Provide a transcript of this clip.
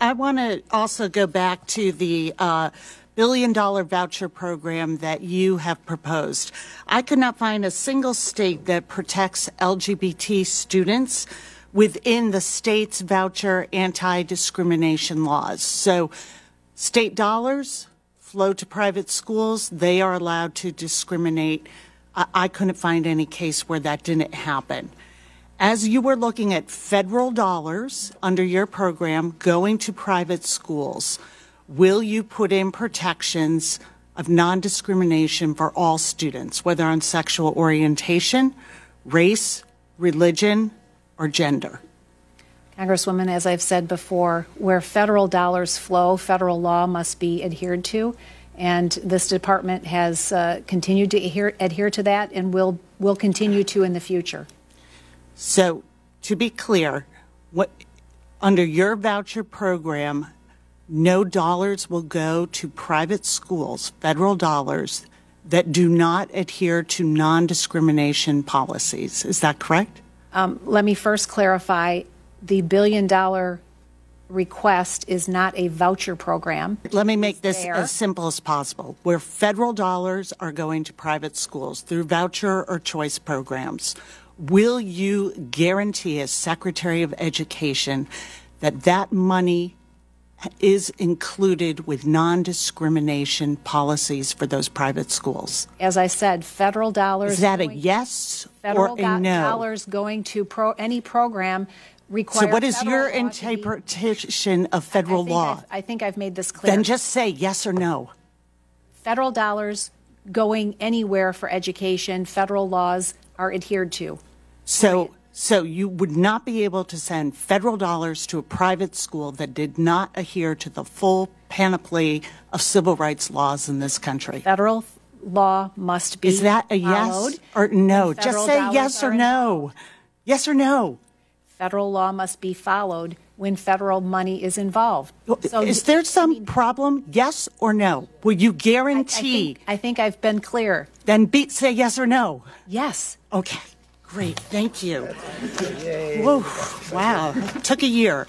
I want to also go back to the uh, billion dollar voucher program that you have proposed. I could not find a single state that protects LGBT students within the state's voucher anti discrimination laws. So, state dollars flow to private schools, they are allowed to discriminate. I, I couldn't find any case where that didn't happen as you were looking at federal dollars under your program going to private schools, will you put in protections of non discrimination for all students, whether on sexual orientation, race, religion, or gender? Congresswoman, as I've said before, where federal dollars flow, federal law must be adhered to. And this department has uh, continued to adhere, adhere to that and will, will continue to in the future. So to be clear, what, under your voucher program, no dollars will go to private schools, federal dollars, that do not adhere to non discrimination policies. Is that correct? Um, let me first clarify the billion dollar request is not a voucher program. Let me make this there. as simple as possible. Where federal dollars are going to private schools through voucher or choice programs, Will you guarantee as Secretary of Education that that money is included with non discrimination policies for those private schools? As I said, federal dollars. Is that going, a yes federal or a no? dollars going to pro, any program require. So, what is your interpretation be, of federal I law? I've, I think I've made this clear. Then just say yes or no. Federal dollars going anywhere for education. Federal laws are adhered to. So, so you would not be able to send federal dollars to a private school that did not adhere to the full panoply of civil rights laws in this country. Federal law must be. Is that a yes or no? Just say yes or no. Involved. Yes or no federal law must be followed when federal money is involved. So is there some I mean, problem? Yes or no? Will you guarantee? I, I think, I have been clear. Then be, say yes or no. Yes. Okay. Great. Thank you. Whoa. Wow. Took a year.